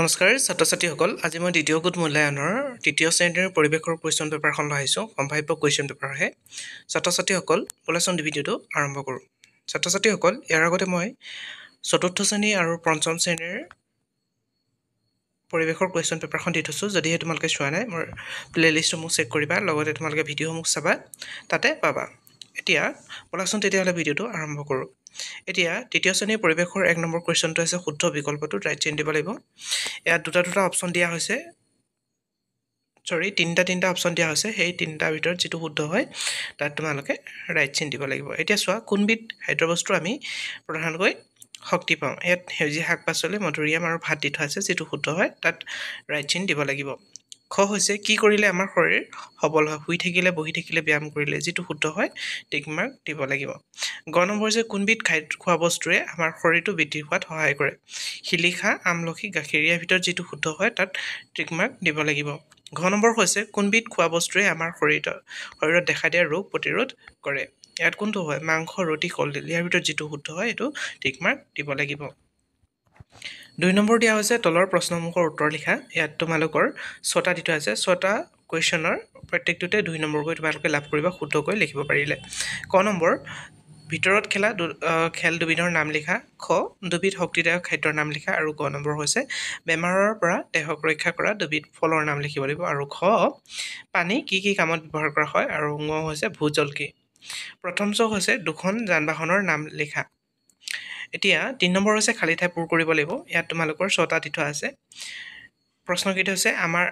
নমস্কাৰ ছাত্ৰ ছাত্ৰীসকল আজি মই দ্বিতীয় গোট মূল্যায়নৰ তৃতীয় শ্ৰেণীৰ পৰিৱেশৰ কুৱেশ্যন পেপাৰখন লৈছোঁ সম্ভাব্য কুৱেশ্যন পেপাৰহে ছাত্ৰ ছাত্ৰীসকল পলাচন ভিডিঅ'টো আৰম্ভ কৰোঁ ছাত্ৰ ছাত্ৰীসকল ইয়াৰ আগতে মই চতুৰ্থ শ্ৰেণী আৰু পঞ্চম শ্ৰেণীৰ পৰিৱেশৰ কুৱেশ্যন পেপাৰখন দি থৈছোঁ যদিহে তোমালোকে চোৱা নাই মোৰ প্লে'লিষ্টসমূহ চেক কৰিবা লগতে তোমালোকে ভিডিঅ'সমূহ চাবা তাতে পাবা এতিয়া পলাচন তেতিয়াহ'লে ভিডিঅ'টো আৰম্ভ কৰোঁ এতিয়া তৃতীয় শ্ৰেণীৰ পৰিৱেশৰ এক নম্বৰ কুৱেশ্যনটো হৈছে শুদ্ধ বিকল্পটো ৰাইট চেইন দিব লাগিব ইয়াত দুটা দুটা অপশ্যন দিয়া হৈছে চৰি তিনিটা তিনিটা অপশ্যন দিয়া হৈছে সেই তিনিটাৰ ভিতৰত যিটো শুদ্ধ হয় তাত তোমালোকে ৰাইট চিন দিব লাগিব এতিয়া চোৱা কোনবিধ খাদ্যবস্তু আমি প্ৰধানকৈ শক্তি পাওঁ ইয়াত সেউজীয়া শাক পাচলি মধুৰিয়াম আৰু ভাত দি থোৱা আছে যিটো শুদ্ধ হয় তাত ৰাইট চিন দিব লাগিব খ হৈছে কি কৰিলে আমাৰ শৰীৰ সবল হয় শুই থাকিলে বহি থাকিলে ব্যায়াম কৰিলে যিটো শুদ্ধ হয় টিকমাৰ্ক দিব লাগিব গ নম্বৰ হৈছে কোনবিধ খাদ্য খোৱা বস্তুৱে আমাৰ শৰীৰটো বৃদ্ধি হোৱাত সহায় কৰে শিলিখা আমলখি গাখীৰ ইয়াৰ ভিতৰত যিটো শুদ্ধ হয় তাত টিক মাৰ্ক দিব লাগিব ঘ নম্বৰ হৈছে কোনবিধ খোৱা বস্তুৱে আমাৰ শৰীৰত শৰীৰত দেখা দিয়া ৰোগ প্ৰতিৰোধ কৰে ইয়াত কোনটো হয় মাংস ৰুটি কলডিল ইয়াৰ ভিতৰত যিটো শুদ্ধ হয় সেইটো টিকমাৰ্ক দিব লাগিব দুই নম্বৰ দিয়া হৈছে তলৰ প্ৰশ্নসমূহৰ উত্তৰ লিখা ইয়াত তোমালোকৰ ছটা দি থোৱা আছে ছটা কুৱেশ্যনৰ প্ৰত্যেকটোতে দুই নম্বৰকৈ তোমালোকে লাভ কৰিবা শুদ্ধকৈ লিখিব পাৰিলে ক নম্বৰ ভিতৰত খেলা খেল দুবিধৰ নাম লিখা খ দুবিধ শক্তিদায়ক খাদ্যৰ নাম লিখা আৰু গ নম্বৰ হৈছে বেমাৰৰ পৰা দেহক ৰক্ষা কৰা দুবিধ ফলৰ নাম লিখিব লাগিব আৰু খ পানী কি কি কামত ব্যৱহাৰ কৰা হয় আৰু ঙ হৈছে ভূজল কি প্ৰথম চ হৈছে দুখন যান বাহনৰ নাম লিখা এতিয়া তিনি নম্বৰ হৈছে খালী ঠাই পূৰ কৰিব লাগিব ইয়াত তোমালোকৰ ছটা দি থোৱা আছে প্ৰশ্নকেইটা হৈছে আমাৰ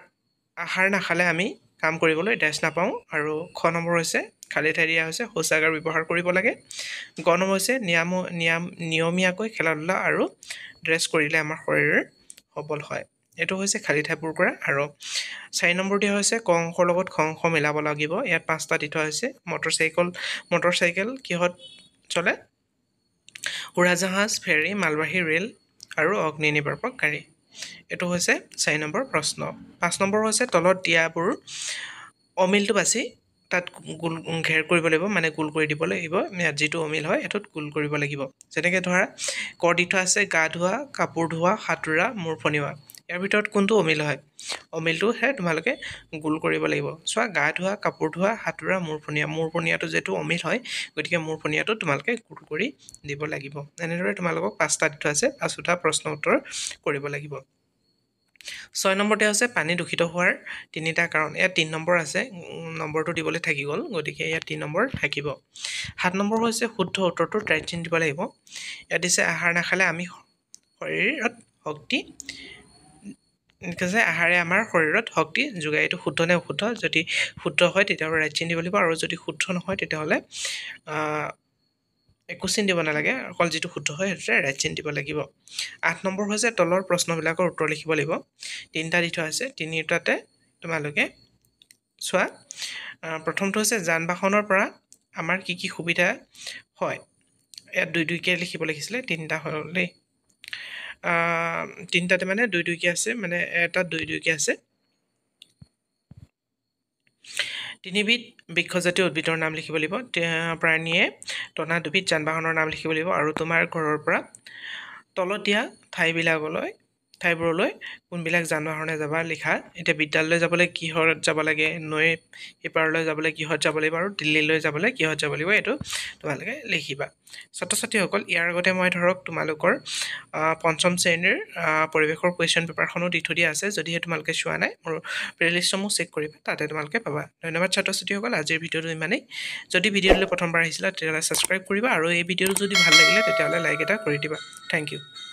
আহাৰ নাখালে আমি কাম কৰিবলৈ ড্ৰেছ নাপাওঁ আৰু খ নম্বৰ হৈছে খালী ঠাই দিয়া হৈছে শৌচাগাৰ ব্যৱহাৰ কৰিব লাগে গ নম্বৰ হৈছে নিয়াম নিয়াম নিয়মীয়াকৈ খেলা ধূলা আৰু ড্ৰেছ কৰিলে আমাৰ শৰীৰ সবল হয় এইটো হৈছে খালী ঠাইবোৰ কৰা আৰু চাৰি নম্বৰ দিয়া হৈছে ক অংশৰ লগত খ অংশ মিলাব লাগিব ইয়াত পাঁচটা দি থোৱা হৈছে মটৰচাইকেল মটৰচাইকেল কিহত চলে উৰাজাহাজ ফেৰী মালবাহী ৰেল আৰু অগ্নি নিৰ্বাপক গাড়ী এইটো হৈছে চাৰি নম্বৰ প্ৰশ্ন পাঁচ নম্বৰ হৈছে তলত দিয়াবোৰ অমিলটো বাচি তাত গোল ঘেৰ কৰিব লাগিব মানে গোল কৰি দিব লাগিব ইয়াত যিটো অমিল হয় সেইটোত গোল কৰিব লাগিব যেনেকৈ ধৰা কৰ থোৱা আছে গা ধোৱা কাপোৰ ধোৱা সাঁতোৰা মূৰ ফণিওৱা ইয়াৰ ভিতৰত কোনটো অমিল হয় অমিলটোহে তোমালোকে গোল কৰিব লাগিব চোৱা গা ধোৱা কাপোৰ ধোৱা হাতোৰা মূৰ মূৰপনীয়াটো যিহেতু অমিল হয় গতিকে মূৰ মূৰপনীয়াটো তোমালোকে গোল কৰি দিব লাগিব এনেদৰে তোমালোকক পাঁচটা দি থোৱা আছে পাঁচোটা প্ৰশ্ন উত্তৰ কৰিব লাগিব ছয় নম্বৰতে হৈছে পানী দূষিত হোৱাৰ তিনিটা কাৰণ ইয়াত তিনি নম্বৰ আছে নম্বৰটো দিবলৈ থাকি গ'ল গতিকে ইয়াত তিনি নম্বৰ থাকিব সাত নম্বৰ হৈছে শুদ্ধ উত্তৰটো ট্ৰেডিশ্যন দিব লাগিব ইয়াত দিছে আহাৰ নাখালে আমি শৰীৰত শক্তি কৈছে আহাৰে আমাৰ শৰীৰত শক্তি যোগায় এইটো শুদ্ধ নে অশুদ্ধ যদি শুদ্ধ হয় তেতিয়াহ'লে ৰাজচিন দিব লাগিব আৰু যদি শুদ্ধ নহয় তেতিয়াহ'লে একো চিন দিব নালাগে অকল যিটো শুদ্ধ হয় সেইটোতে ৰাজচিন দিব লাগিব আঠ নম্বৰ হৈছে তলৰ প্ৰশ্নবিলাকৰ উত্তৰ লিখিব লাগিব তিনিটা দি থোৱা আছে তিনিটাতে তোমালোকে চোৱা প্ৰথমটো হৈছে যান বাহনৰ পৰা আমাৰ কি কি সুবিধা হয় ইয়াত দুই দুইকৈ লিখিব লাগিছিলে তিনিটা হ'ল দেই তিনিটাতে মানে দুই দুইকৈ আছে মানে এটাত দুই দুইকৈ আছে তিনিবিধ বৃক্ষজাতীয় উদ্ভিদৰ নাম লিখিব লাগিব প্ৰাণীয়ে টনা দুবিধ যান বাহনৰ নাম লিখিব লাগিব আৰু তোমাৰ ঘৰৰ পৰা তলত দিয়া ঠাইবিলাকলৈ ঠাইবোৰলৈ কোনবিলাক যান বাহনে যাবা লিখা এতিয়া বিদ্যালয়লৈ যাবলৈ কিহত যাব লাগে নৈ সিপাৰলৈ যাবলৈ কিহত যাব লাগিব আৰু দিল্লীলৈ যাবলৈ কিহত যাব লাগিব এইটো তোমালোকে লিখিবা ছাত্ৰ ছাত্ৰীসকল ইয়াৰ আগতে মই ধৰক তোমালোকৰ পঞ্চম শ্ৰেণীৰ পৰিৱেশৰ কুৱেশ্যন পেপাৰখনো দি থৈ দিয়া আছে যদিহে তোমালোকে চোৱা নাই মোৰ প্লেলিষ্টসমূহ চেক কৰিবা তাতে তোমালোকে পাবা ধন্যবাদ ছাত্ৰ ছাত্ৰীসকল আজিৰ ভিডিঅ'টো ইমানেই যদি ভিডিঅ'টোলৈ প্ৰথমবাৰ আহিছিলা তেতিয়াহ'লে ছাবস্ক্ৰাইব কৰিবা আৰু এই ভিডিঅ'টো যদি ভাল লাগিলে তেতিয়াহ'লে লাইক এটা কৰি দিবা থেংক ইউ